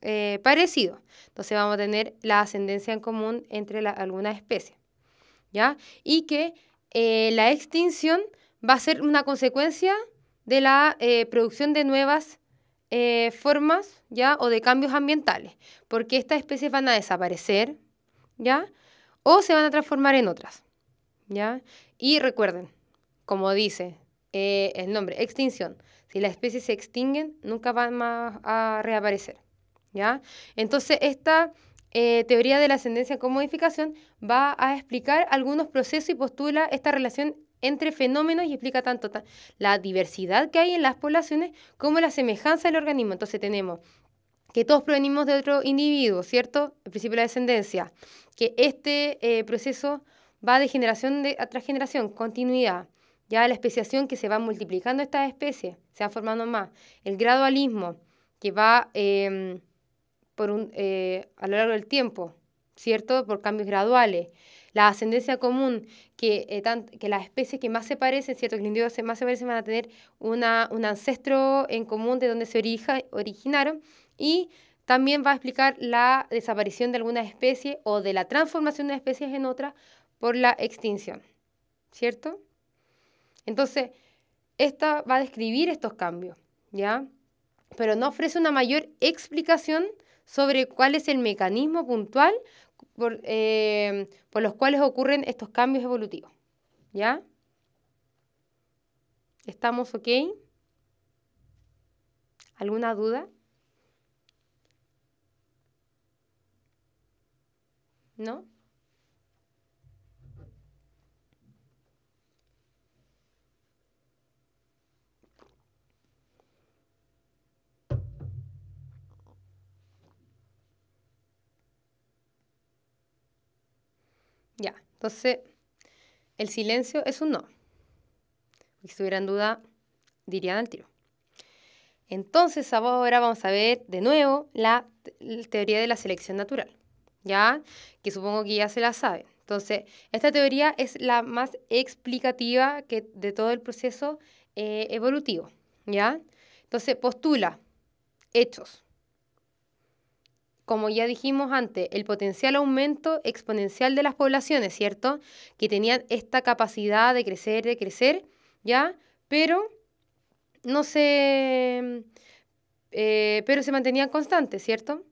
Eh, parecido. Entonces vamos a tener la ascendencia en común entre algunas especies, ¿ya? Y que la extinción va a ser una consecuencia de la producción de nuevas eh, formas, ¿ya? O de cambios ambientales, porque estas especies van a desaparecer, ¿ya? O se van a transformar en otras, ¿ya? Y recuerden, como dice eh, el nombre, extinción. Si las especies se extinguen, nunca van más a reaparecer, ¿ya? Entonces, esta... Eh, teoría de la ascendencia con modificación va a explicar algunos procesos y postula esta relación entre fenómenos y explica tanto la diversidad que hay en las poblaciones como la semejanza del organismo. Entonces tenemos que todos provenimos de otro individuo, ¿cierto? El principio de la descendencia, que este eh, proceso va de generación a trasgeneración, generación, continuidad, ya la especiación que se va multiplicando estas especies, se van formando más, el gradualismo que va em, por un, eh, a lo largo del tiempo, ¿cierto? Por cambios graduales la ascendencia común, que, eh, que las especies que más se parecen, ¿cierto? que los individuos más se parecen van a tener una, un ancestro en común de donde se originaron y también va a explicar la desaparición de alguna especie o de la transformación de especies en otra por la extinción, ¿cierto? Entonces, esta va a describir estos cambios, ¿ya? Pero no ofrece una mayor explicación sobre cuál es el mecanismo puntual eh, por, los cuales ocurren estos cambios evolutivos. ¿Ya? ¿Estamos ok? ¿Alguna duda? ¿No? Ya, entonces el silencio es un no. Si estuviera en duda, dirían al tiro. Entonces ahora vamos a ver de nuevo la, teoría de la selección natural, ¿ya? Que supongo que ya se la sabe. Entonces, esta teoría es la más explicativa que, de todo el proceso eh, evolutivo, ¿ya? Entonces, postula hechos, como ya dijimos antes, el potencial aumento exponencial de las poblaciones, ¿cierto? Que tenían esta capacidad de crecer, de crecer, ¿ya? Pero no se... Eh, pero se mantenían constantes, ¿cierto?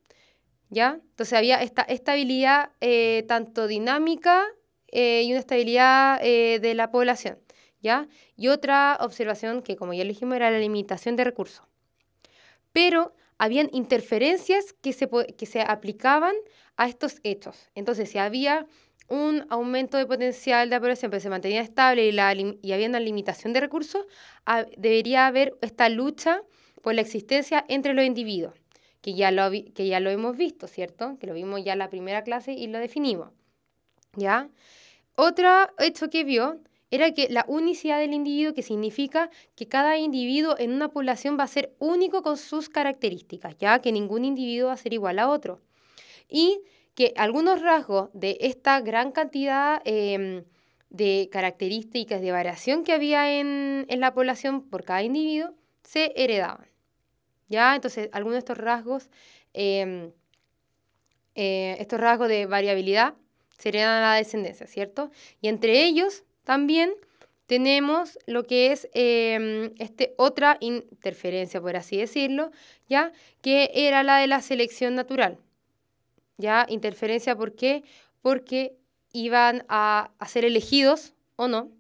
¿Ya? Entonces había esta estabilidad eh, tanto dinámica eh, y una estabilidad de la población, ¿ya? Y otra observación que, como ya dijimos, era la limitación de recursos. Pero habían interferencias que se, se aplicaban a estos hechos. Entonces, si había un aumento de potencial de aparición, pero se mantenía estable y, y había una limitación de recursos, debería haber esta lucha por la existencia entre los individuos, que ya lo, que ya lo hemos visto, ¿cierto? Que lo vimos ya en la primera clase y lo definimos. ¿Ya? Otro hecho que vio era que la unicidad del individuo, que significa que cada individuo en una población va a ser único con sus características, ya que ningún individuo va a ser igual a otro. Y que algunos rasgos de esta gran cantidad em, de características, de variación que había en, la población por cada individuo, se heredaban. ¿Ya? Entonces, algunos de estos rasgos, em, eh, estos rasgos de variabilidad, se heredan a la descendencia, ¿cierto? Y entre ellos también tenemos lo que es em, este, otra interferencia, por así decirlo, ¿ya? que era la de la selección natural. ¿ya? Interferencia, ¿por qué? Porque iban a, ser elegidos o no,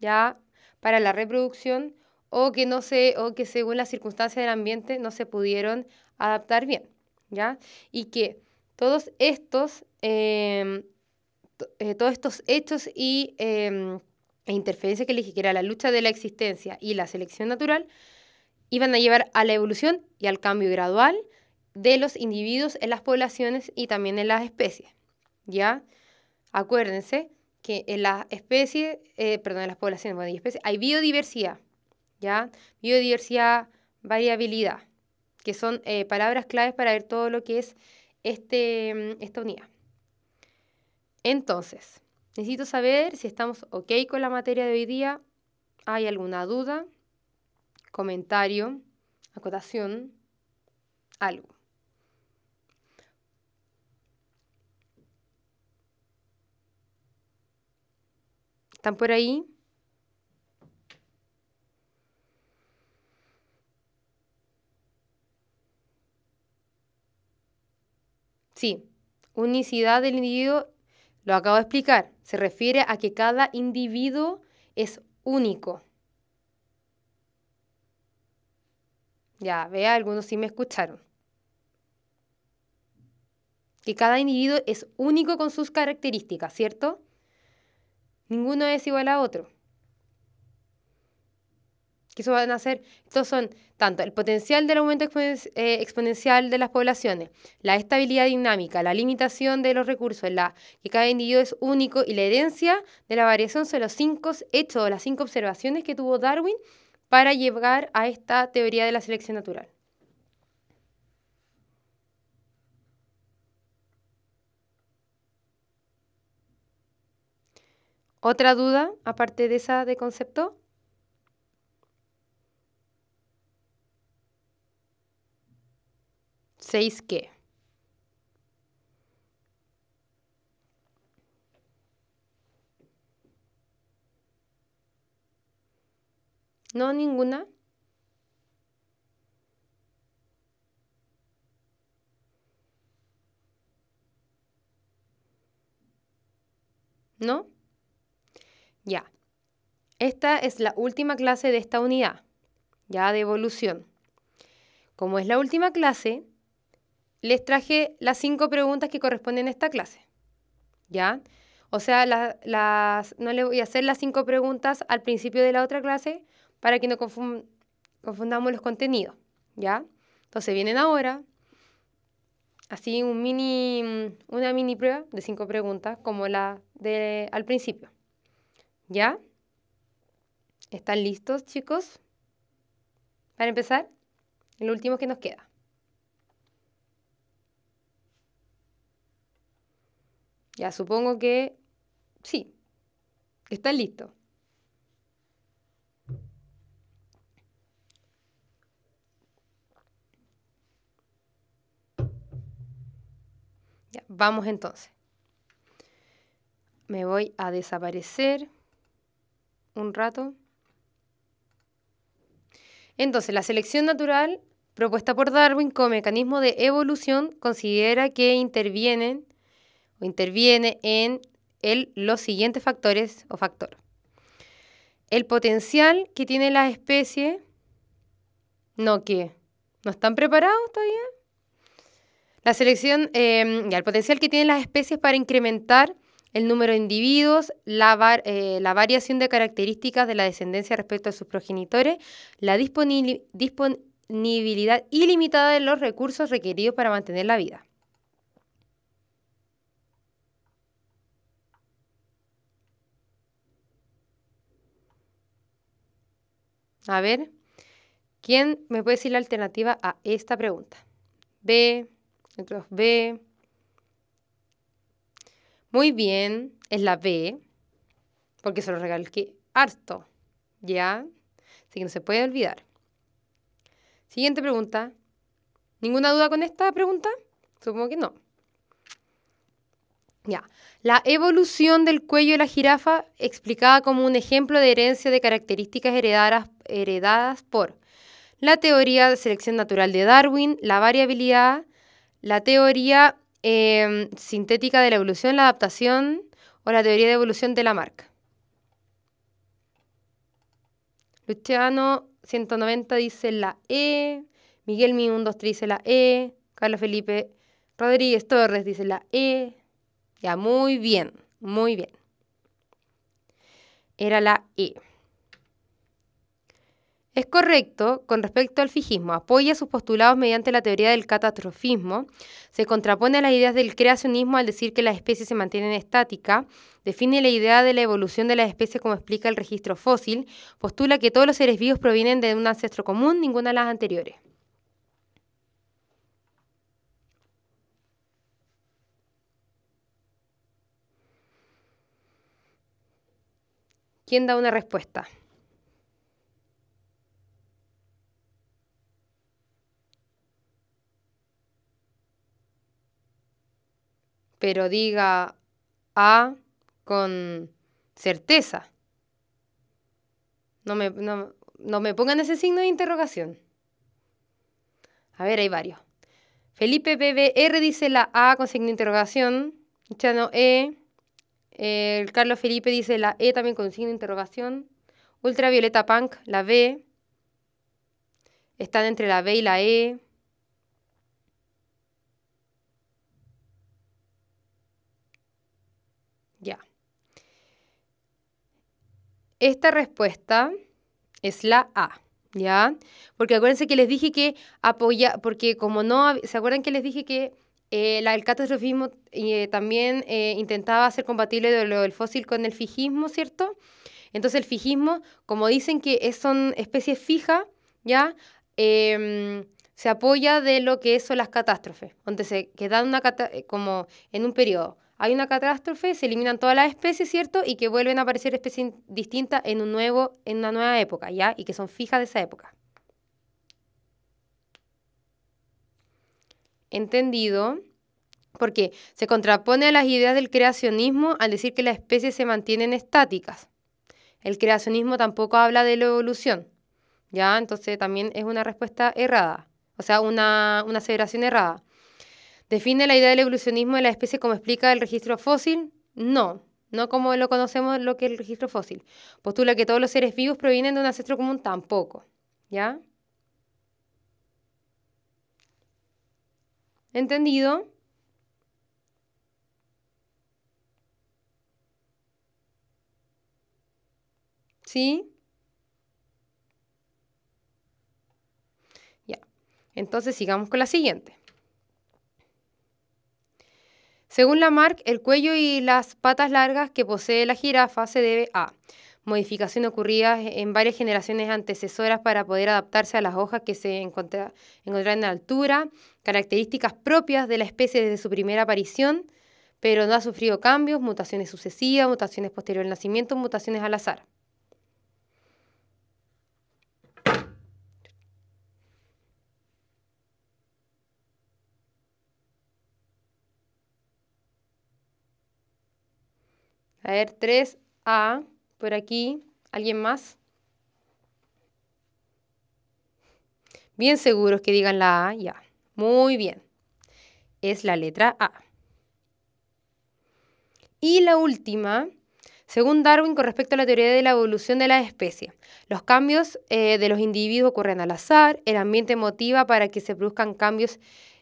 ¿ya? para la reproducción o que no sé o que según las circunstancias del ambiente no se pudieron adaptar bien, ¿ya? Y que todos estos em, eh, todos estos hechos y em, e interferencias que le dije, que era la lucha de la existencia y la selección natural, iban a llevar a la evolución y al cambio gradual de los individuos en las poblaciones y también en las especies. ¿Ya? Acuérdense que en las especies, eh, perdón, en las poblaciones, bueno, especies, hay biodiversidad, ¿ya? Biodiversidad, variabilidad, que son eh, palabras claves para ver todo lo que es este, mm, esta unidad. Entonces, necesito saber si estamos ok con la materia de hoy día. ¿Hay alguna duda? ¿Comentario? ¿Acotación? Algo. ¿Están por ahí? Sí, unicidad del individuo lo acabo de explicar. Se refiere a que cada individuo es único. Ya, vea, algunos sí me escucharon. Que cada individuo es único con sus características, ¿cierto? Ninguno es igual a otro que eso van a hacer, estos son tanto el potencial del aumento eh, exponencial de las poblaciones, la estabilidad dinámica, la limitación de los recursos, la que cada individuo es único y la herencia de la variación son los cinco hechos o las cinco observaciones que tuvo Darwin para llegar a esta teoría de la selección natural. ¿Otra duda aparte de esa de concepto? qué. No, ninguna. ¿No? Ya. Esta es la última clase de esta unidad, ya de evolución. Como es la última clase, les traje las cinco preguntas que corresponden a esta clase. ¿Ya? O sea, las, no le voy a hacer las cinco preguntas al principio de la otra clase para que no confundamos los contenidos. ¿Ya? Entonces vienen ahora, así un mini, una mini prueba de cinco preguntas como la de al principio. ¿Ya? ¿Están listos, chicos? Para empezar, el último que nos queda. Ya supongo que sí, está listo. vamos entonces. Me voy a desaparecer un rato. Entonces, la selección natural propuesta por Darwin como mecanismo de evolución considera que intervienen o interviene en los siguientes factores o factor. El potencial que tiene la especie, no que, no están preparados todavía. La selección, em, el potencial que tienen las especies para incrementar el número de individuos, la eh, variación de características de la descendencia respecto a sus progenitores, la disponibilidad ilimitada de los recursos requeridos para mantener la vida. A ver, ¿quién me puede decir la alternativa a esta pregunta? B, entonces B. Muy bien, es la B, porque se lo regalé harto, ¿ya? Así que no se puede olvidar. Siguiente pregunta. ¿Ninguna duda con esta pregunta? Supongo que no. Ya. La evolución del cuello de la jirafa explicada como un ejemplo de herencia de características heredadas, por la teoría de selección natural de Darwin, la variabilidad, la teoría em, sintética de la evolución, la adaptación o la teoría de evolución de la marca. Luciano 190 dice la E, Miguel Mi dice la E, Carlos Felipe Rodríguez Torres dice la E, ya, muy bien, muy bien. Era la E. Es correcto con respecto al fijismo. Apoya sus postulados mediante la teoría del catastrofismo. Se contrapone a las ideas del creacionismo al decir que las especies se mantienen estáticas. Define la idea de la evolución de las especies como explica el registro fósil. Postula que todos los seres vivos provienen de un ancestro común, ninguna de las anteriores. ¿Quién da una respuesta? Pero diga A con certeza. No me, pongan ese signo de interrogación. A ver, hay varios. Felipe BBR dice la A con signo de interrogación. Chano E. Eh, Carlos Felipe dice la E también con signo de interrogación. Ultravioleta Punk, la B. Están entre la B y la E. Ya. Esta respuesta es la A. ¿Ya? Porque acuérdense que les dije que apoya, porque como no, ¿se acuerdan que les dije que eh, el catastrofismo y eh, también eh, intentaba hacer compatible de lo del fósil con el fijismo, ¿cierto? Entonces el fijismo, como dicen que son especies fijas, ¿ya? Em, se apoya de lo que son las catástrofes, donde se quedan una como en un periodo. Hay una catástrofe, se eliminan todas las especies, ¿cierto? Y que vuelven a aparecer especies distintas en, un nuevo, en una nueva época, ¿ya? Y que son fijas de esa época. entendido porque se contrapone a las ideas del creacionismo al decir que las especies se mantienen estáticas. El creacionismo tampoco habla de la evolución, ¿ya? Entonces también es una respuesta errada, o sea, una, una aseveración errada. ¿Define la idea del evolucionismo de la especie como explica el registro fósil? No, no como lo conocemos lo que es el registro fósil. Postula que todos los seres vivos provienen de un ancestro común tampoco, ¿ya? ¿Entendido? ¿Sí? Ya. Entonces sigamos con la siguiente. Según Lamarck, el cuello y las patas largas que posee la jirafa se debe a modificación ocurrida en varias generaciones antecesoras para poder adaptarse a las hojas que se encontraban en altura, características propias de la especie desde su primera aparición, pero no ha sufrido cambios, mutaciones sucesivas, mutaciones posterior al nacimiento, mutaciones al azar. A ver, 3A, por aquí, ¿alguien más? Bien seguros que digan la A, ya. Muy bien. Es la letra A. Y la última, según Darwin, con respecto a la teoría de la evolución de la especie, los cambios eh, de los individuos ocurren al azar, el ambiente motiva para que se produzcan cambios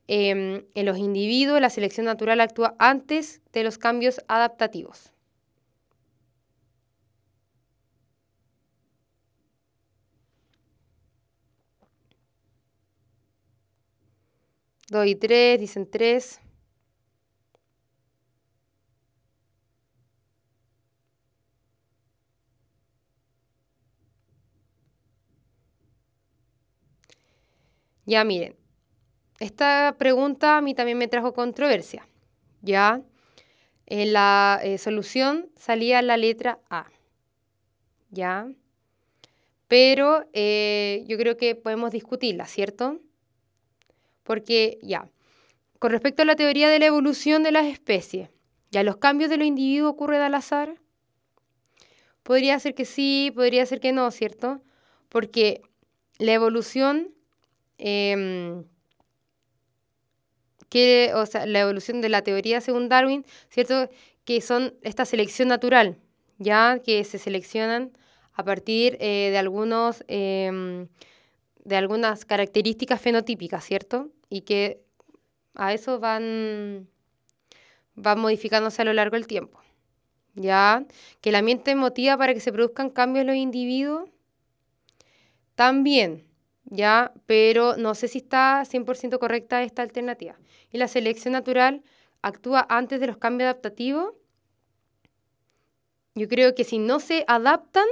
eh, en los individuos, la selección natural actúa antes de los cambios adaptativos. 2 y 3, dicen 3. Ya miren, esta pregunta a mí también me trajo controversia. Ya en la eh, solución salía la letra A. Ya, pero eh, yo creo que podemos discutirla, ¿cierto? Porque ya, con respecto a la teoría de la evolución de las especies, ¿ya los cambios de los individuos ocurren al azar? Podría ser que sí, podría ser que no, ¿cierto? Porque la evolución, em, que, la evolución de la teoría según Darwin, ¿cierto? Que son esta selección natural, ¿ya? Que se seleccionan a partir eh, de algunos... Em, de algunas características fenotípicas, ¿cierto? Y que a eso van, van modificándose a lo largo del tiempo. ¿Ya? Que la mente motiva para que se produzcan cambios en los individuos también, ¿ya? Pero no sé si está 100% correcta esta alternativa. Y la selección natural actúa antes de los cambios adaptativos. Yo creo que si no se adaptan,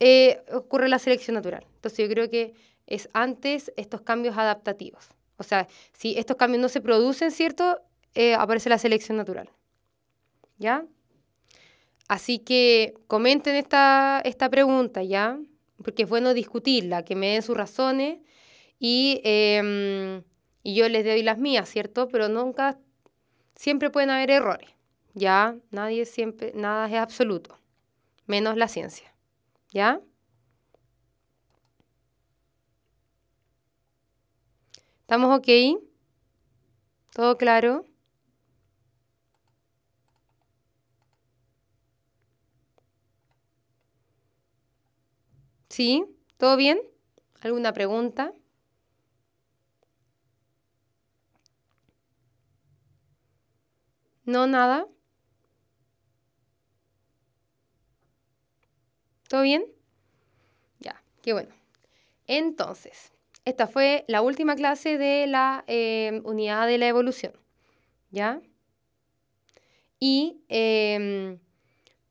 eh, ocurre la selección natural. Entonces yo creo que es antes estos cambios adaptativos. O sea, si estos cambios no se producen, ¿cierto? Eh, aparece la selección natural. ¿Ya? Así que comenten esta, pregunta, ¿ya? Porque es bueno discutirla, que me den sus razones y, em, y yo les doy las mías, ¿cierto? Pero nunca, siempre pueden haber errores, ¿ya? Nadie siempre, nada es absoluto, menos la ciencia, ¿ya? ¿Estamos ok? ¿Todo claro? ¿Sí? ¿Todo bien? ¿Alguna pregunta? ¿No, nada? ¿Todo bien? Ya, qué bueno. Entonces, esta fue la última clase de la eh, unidad de la evolución, ¿ya? Y em,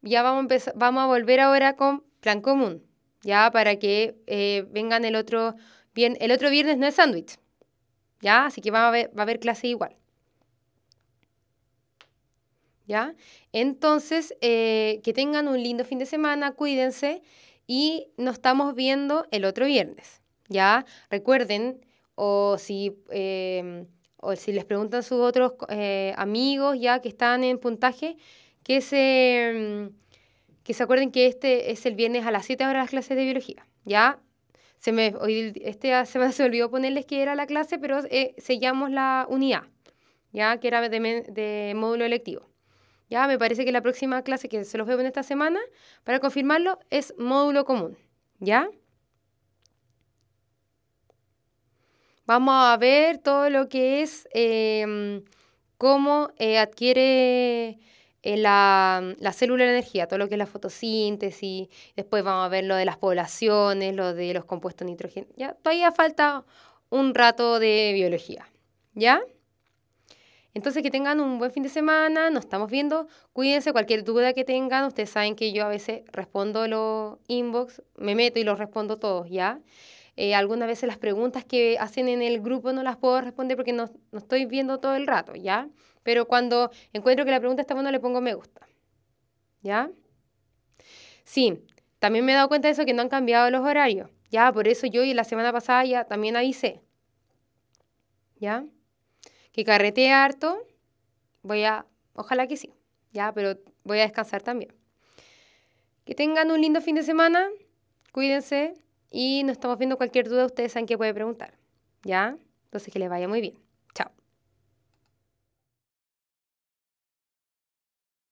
ya vamos a, vamos a volver ahora con plan común, ¿ya? Para que eh, vengan el otro, bien, el otro viernes no es sándwich, ¿ya? Así que va a, haber, clase igual. ¿Ya? Entonces, eh, que tengan un lindo fin de semana, cuídense y nos estamos viendo el otro viernes. ¿ya? Recuerden, o si, em, si les preguntan sus otros eh, amigos ya que están en puntaje, que se, em, que se acuerden que este es el viernes a las 7 horas las clases de biología, ¿ya? Se me, este semana se me olvidó ponerles que era la clase, pero eh, sellamos la unidad, ¿ya? Que era de, de módulo electivo. Ya, me parece que la próxima clase que se los veo en esta semana, para confirmarlo, es módulo común. ¿Ya? Vamos a ver todo lo que es em, cómo eh, adquiere eh, la, célula de energía, todo lo que es la fotosíntesis. Después vamos a ver lo de las poblaciones, lo de los compuestos nitrógenos. Ya, todavía falta un rato de biología. ¿Ya? Entonces que tengan un buen fin de semana, nos estamos viendo, cuídense cualquier duda que tengan, ustedes saben que yo a veces respondo los inbox, me meto y los respondo todos, ¿ya? Eh, algunas veces las preguntas que hacen en el grupo no las puedo responder porque no, estoy viendo todo el rato, ¿ya? Pero cuando encuentro que la pregunta está buena, le pongo me gusta, ¿ya? Sí, también me he dado cuenta de eso que no han cambiado los horarios, ¿ya? Por eso yo y la semana pasada ya también avisé, ¿ya? Que carretee harto, voy a, ojalá que sí, ¿ya? Pero voy a descansar también. Que tengan un lindo fin de semana, cuídense y no estamos viendo cualquier duda, ustedes saben que puede preguntar, ¿ya? Entonces que les vaya muy bien.